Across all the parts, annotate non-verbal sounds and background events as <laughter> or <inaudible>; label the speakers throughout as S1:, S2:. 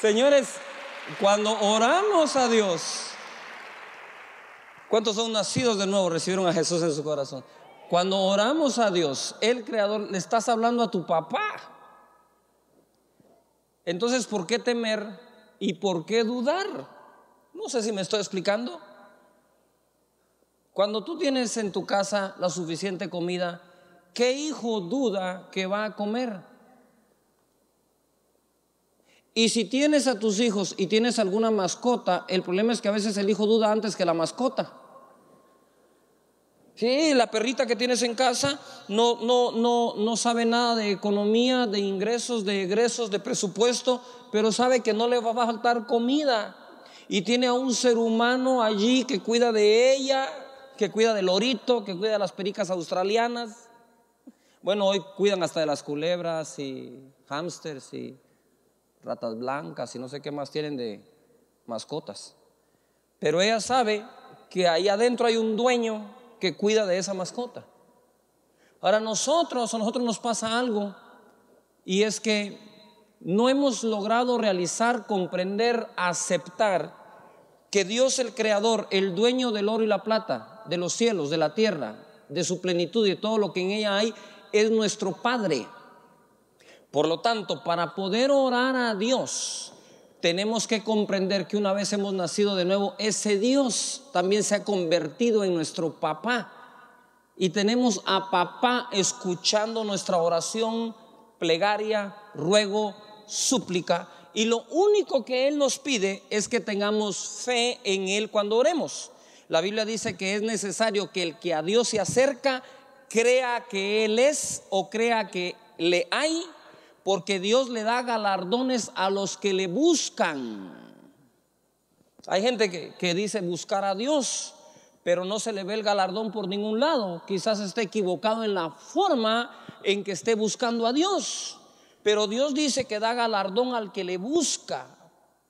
S1: Señores, cuando oramos a Dios, ¿cuántos son nacidos de nuevo? Recibieron a Jesús en su corazón. Cuando oramos a Dios, el Creador, le estás hablando a tu papá. Entonces, ¿por qué temer y por qué dudar? No sé si me estoy explicando. Cuando tú tienes en tu casa la suficiente comida, ¿qué hijo duda que va a comer? Y si tienes a tus hijos y tienes alguna mascota, el problema es que a veces el hijo duda antes que la mascota. Sí, la perrita que tienes en casa no, no, no, no sabe nada de economía, de ingresos, de egresos, de presupuesto, pero sabe que no le va a faltar comida. Y tiene a un ser humano allí que cuida de ella, que cuida del lorito, que cuida de las pericas australianas. Bueno, hoy cuidan hasta de las culebras y hámsters y ratas blancas y no sé qué más tienen de mascotas. Pero ella sabe que ahí adentro hay un dueño que cuida de esa mascota. para nosotros, a nosotros nos pasa algo y es que no hemos logrado realizar, comprender, aceptar que Dios el Creador, el dueño del oro y la plata, de los cielos, de la tierra, de su plenitud y todo lo que en ella hay, es nuestro Padre. Por lo tanto, para poder orar a Dios, tenemos que comprender que una vez hemos nacido de nuevo, ese Dios también se ha convertido en nuestro papá. Y tenemos a papá escuchando nuestra oración, plegaria, ruego, súplica. Y lo único que Él nos pide es que tengamos fe en Él cuando oremos. La Biblia dice que es necesario que el que a Dios se acerca crea que Él es o crea que le hay porque Dios le da galardones a los que le buscan. Hay gente que, dice buscar a Dios, pero no se le ve el galardón por ningún lado. Quizás esté equivocado en la forma en que esté buscando a Dios. Pero Dios dice que da galardón al que le busca,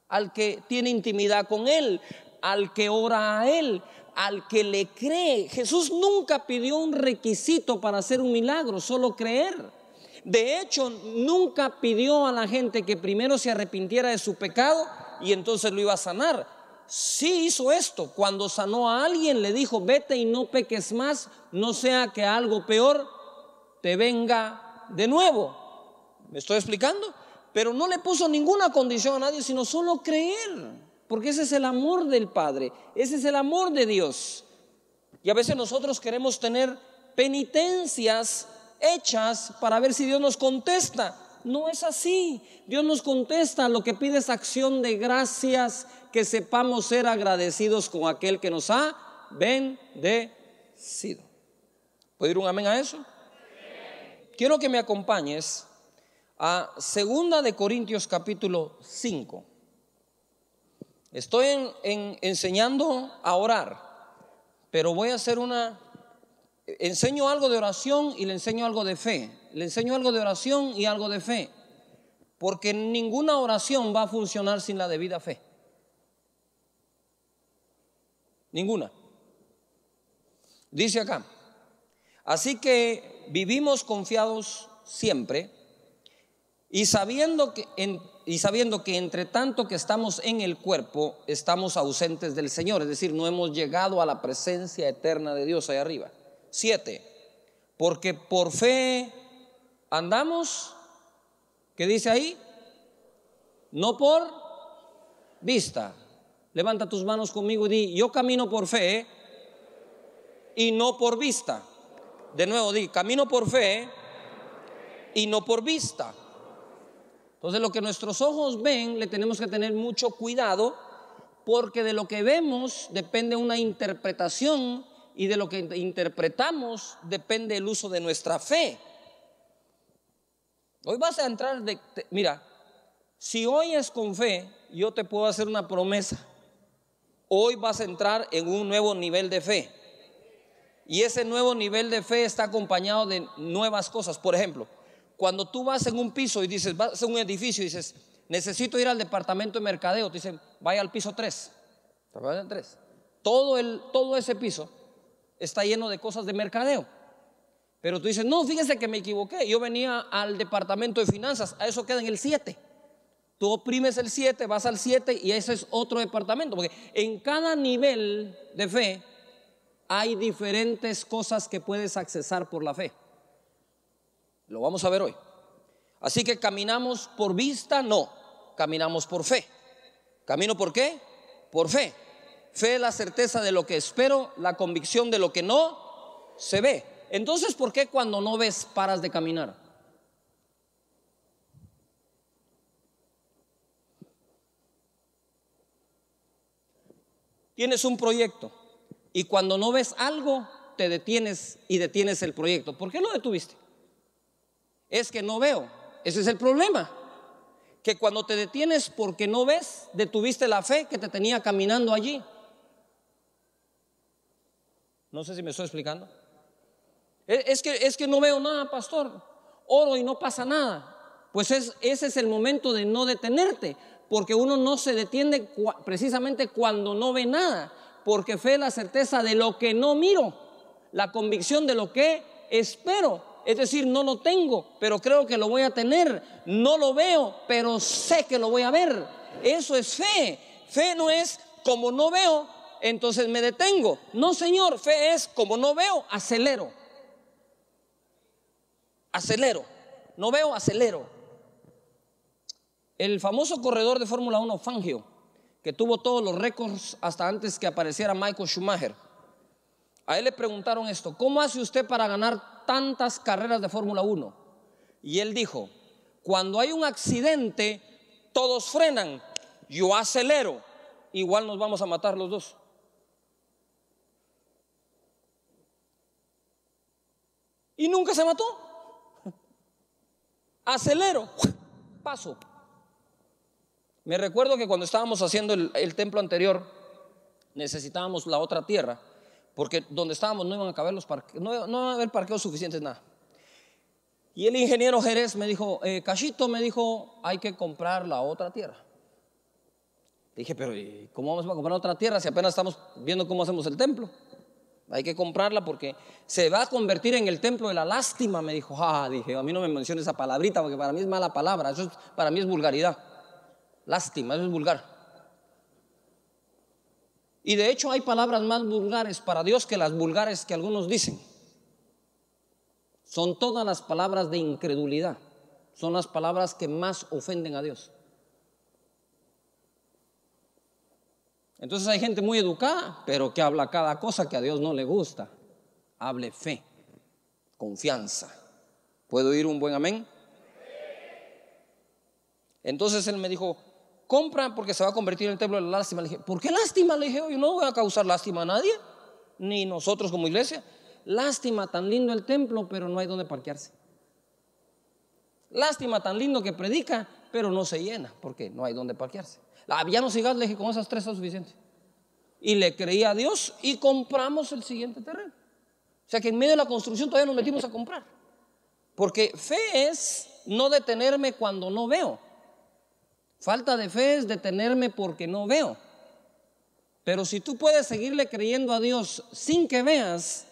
S1: al que tiene intimidad con Él, al que ora a Él, al que le cree. Jesús nunca pidió un requisito para hacer un milagro, solo creer. De hecho, nunca pidió a la gente que primero se arrepintiera de su pecado y entonces lo iba a sanar. Sí hizo esto. Cuando sanó a alguien le dijo, vete y no peques más, no sea que algo peor te venga de nuevo. ¿Me estoy explicando? Pero no le puso ninguna condición a nadie, sino solo creer. Porque ese es el amor del Padre, ese es el amor de Dios. Y a veces nosotros queremos tener penitencias hechas para ver si Dios nos contesta. No es así. Dios nos contesta. Lo que pide es acción de gracias, que sepamos ser agradecidos con aquel que nos ha bendecido. ¿Puedo ir un amén a eso? Quiero que me acompañes a Segunda de Corintios capítulo 5. Estoy en, enseñando a orar, pero voy a hacer una enseño algo de oración y le enseño algo de fe. Le enseño algo de oración y algo de fe. Porque ninguna oración va a funcionar sin la debida fe. Ninguna. Dice acá, así que vivimos confiados siempre y sabiendo que, y sabiendo que entre tanto que estamos en el cuerpo, estamos ausentes del Señor, es decir, no hemos llegado a la presencia eterna de Dios ahí arriba siete Porque por fe andamos, ¿qué dice ahí? No por vista. Levanta tus manos conmigo y di, yo camino por fe ¿eh? y no por vista. De nuevo, di, camino por fe ¿eh? y no por vista. Entonces lo que nuestros ojos ven, le tenemos que tener mucho cuidado porque de lo que vemos depende una interpretación y de lo que interpretamos depende el uso de nuestra fe. Hoy vas a entrar mira, si hoy es con fe, yo te puedo hacer una promesa. Hoy vas a entrar en un nuevo nivel de fe. Y ese nuevo nivel de fe está acompañado de nuevas cosas. Por ejemplo, cuando tú vas en un piso y dices, vas en un edificio y dices, necesito ir al departamento de mercadeo, te dicen, vaya al piso 3. Todo, el, todo ese piso está lleno de cosas de mercadeo. Pero tú dices, no, fíjese que me equivoqué. Yo venía al departamento de finanzas, a eso queda en el 7. Tú oprimes el 7, vas al 7 y ese es otro departamento. Porque en cada nivel de fe hay diferentes cosas que puedes accesar por la fe. Lo vamos a ver hoy. Así que caminamos por vista, no. Caminamos por fe. ¿Camino por qué? Por fe. Fe, la certeza de lo que espero, la convicción de lo que no se ve. Entonces, ¿por qué cuando no ves paras de caminar? Tienes un proyecto y cuando no ves algo, te detienes y detienes el proyecto. ¿Por qué lo detuviste? Es que no veo. Ese es el problema. Que cuando te detienes porque no ves, detuviste la fe que te tenía caminando allí. No sé si me estoy explicando. E, es que, es que no veo nada, pastor. Oro y no pasa nada. Pues es, ese es el momento de no detenerte, porque uno no se detiene precisamente cuando no ve nada, porque fe es la certeza de lo que no miro, la convicción de lo que espero. Es decir, no lo tengo, pero creo que lo voy a tener. No lo veo, pero sé que lo voy a ver. Eso es fe. Fe no es como no veo, entonces me detengo. No, Señor, fe es como no veo, acelero. Acelero. No veo, acelero. El famoso corredor de Fórmula 1, Fangio, que tuvo todos los récords hasta antes que apareciera Michael Schumacher. A él le preguntaron esto, ¿cómo hace usted para ganar tantas carreras de Fórmula 1? Y él dijo, cuando hay un accidente, todos frenan, yo acelero, igual nos vamos a matar los dos. y nunca se mató. Acelero, paso. Me recuerdo que cuando estábamos haciendo el, templo anterior, necesitábamos la otra tierra, porque donde estábamos no iban a caber los parques no, a haber parqueos suficientes, nada. Y el ingeniero Jerez me dijo, eh, Cachito me dijo, hay que comprar la otra tierra. Dije, pero ¿cómo vamos a comprar otra tierra si apenas estamos viendo cómo hacemos el templo? hay que comprarla porque se va a convertir en el templo de la lástima, me dijo. Ah, dije, a mí no me menciones esa palabrita porque para mí es mala palabra, eso para mí es vulgaridad. Lástima, eso es vulgar. Y de hecho hay palabras más vulgares para Dios que las vulgares que algunos dicen. Son todas las palabras de incredulidad, son las palabras que más ofenden a Dios. Entonces hay gente muy educada, pero que habla cada cosa que a Dios no le gusta. Hable fe, confianza. ¿Puedo oír un buen amén? Entonces él me dijo, compra porque se va a convertir en el templo de la lástima. Le dije, ¿por qué lástima? Le dije, yo no voy a causar lástima a nadie, ni nosotros como iglesia. Lástima, tan lindo el templo, pero no hay donde parquearse. Lástima, tan lindo que predica, pero no se llena, porque no hay donde parquearse. Había ah, no sigas, le dije, con esas tres es suficiente. Y le creí a Dios y compramos el siguiente terreno. O sea que en medio de la construcción todavía nos metimos a comprar. Porque fe es no detenerme cuando no veo. Falta de fe es detenerme porque no veo. Pero si tú puedes seguirle creyendo a Dios sin que veas,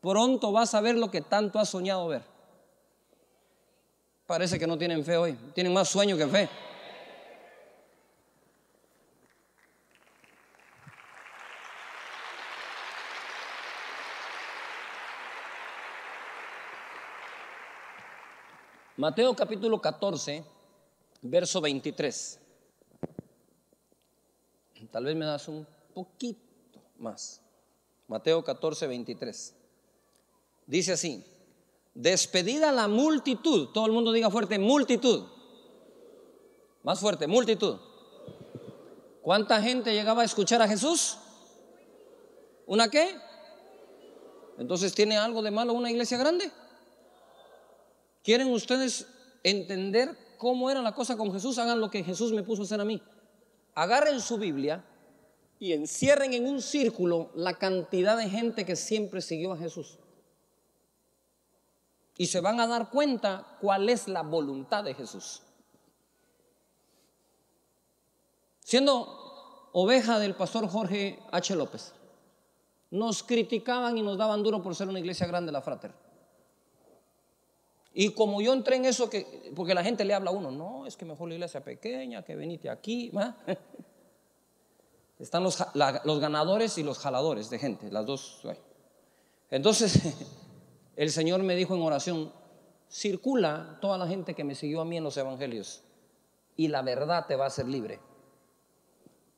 S1: pronto vas a ver lo que tanto has soñado ver. Parece que no tienen fe hoy, tienen más sueño que fe. Mateo capítulo 14, verso 23. Tal vez me das un poquito más. Mateo 14, 23. Dice así, despedida la multitud, todo el mundo diga fuerte, multitud. Más fuerte, multitud. ¿Cuánta gente llegaba a escuchar a Jesús? ¿Una qué? Entonces, ¿tiene algo de malo una iglesia grande? ¿Quieren ustedes entender cómo era la cosa con Jesús? Hagan lo que Jesús me puso a hacer a mí. Agarren su Biblia y encierren en un círculo la cantidad de gente que siempre siguió a Jesús. Y se van a dar cuenta cuál es la voluntad de Jesús. Siendo oveja del pastor Jorge H. López, nos criticaban y nos daban duro por ser una iglesia grande, la Frater. Y como yo entré en eso, que, porque la gente le habla a uno, no, es que mejor la iglesia pequeña, que venite aquí. Están los, los, ganadores y los jaladores de gente, las dos. Entonces, <laughs> el Señor me dijo en oración, circula toda la gente que me siguió a mí en los evangelios y la verdad te va a hacer libre.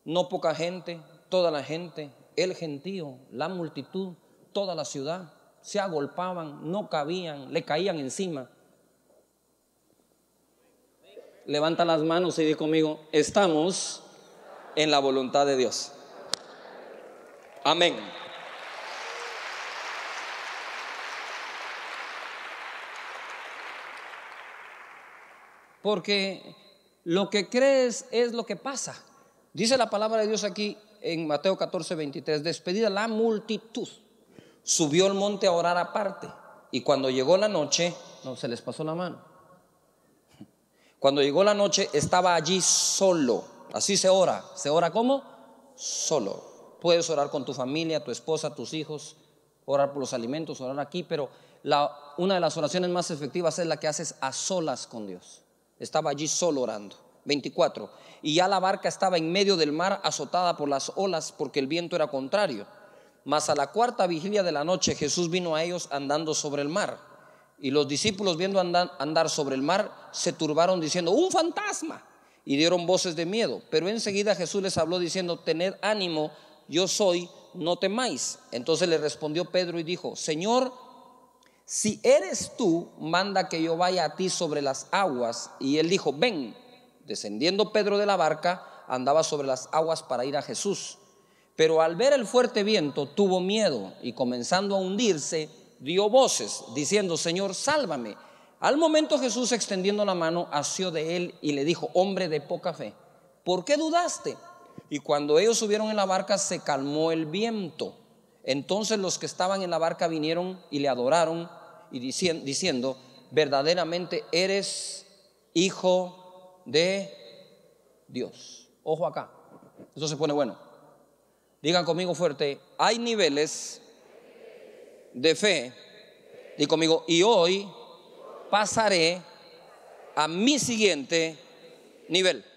S1: No poca gente, toda la gente, el gentío, la multitud, toda la ciudad, se agolpaban, no cabían, le caían encima. Levanta las manos y di conmigo, estamos en la voluntad de Dios. Amén. Porque lo que crees es lo que pasa. Dice la palabra de Dios aquí en Mateo 14, 23, despedida la multitud subió al monte a orar aparte. Y cuando llegó la noche, no se les pasó la mano. Cuando llegó la noche estaba allí solo. Así se ora. ¿Se ora cómo? Solo. Puedes orar con tu familia, tu esposa, tus hijos, orar por los alimentos, orar aquí, pero una de las oraciones más efectivas es la que haces a solas con Dios. Estaba allí solo orando. 24. Y ya la barca estaba en medio del mar azotada por las olas porque el viento era contrario. Mas a la cuarta vigilia de la noche Jesús vino a ellos andando sobre el mar. Y los discípulos viendo andar sobre el mar se turbaron diciendo, un fantasma. Y dieron voces de miedo. Pero enseguida Jesús les habló diciendo, tened ánimo, yo soy, no temáis. Entonces le respondió Pedro y dijo, Señor, si eres tú, manda que yo vaya a ti sobre las aguas. Y él dijo, ven. Descendiendo Pedro de la barca, andaba sobre las aguas para ir a Jesús. Pero al ver el fuerte viento tuvo miedo y comenzando a hundirse, dio voces diciendo, Señor, sálvame. Al momento Jesús extendiendo la mano, asió de él y le dijo, hombre de poca fe, ¿por qué dudaste? Y cuando ellos subieron en la barca, se calmó el viento. Entonces los que estaban en la barca vinieron y le adoraron y diciendo, verdaderamente eres hijo de Dios. Ojo acá, eso se pone bueno. Digan conmigo fuerte, hay niveles de fe. Y conmigo, y hoy pasaré a mi siguiente nivel.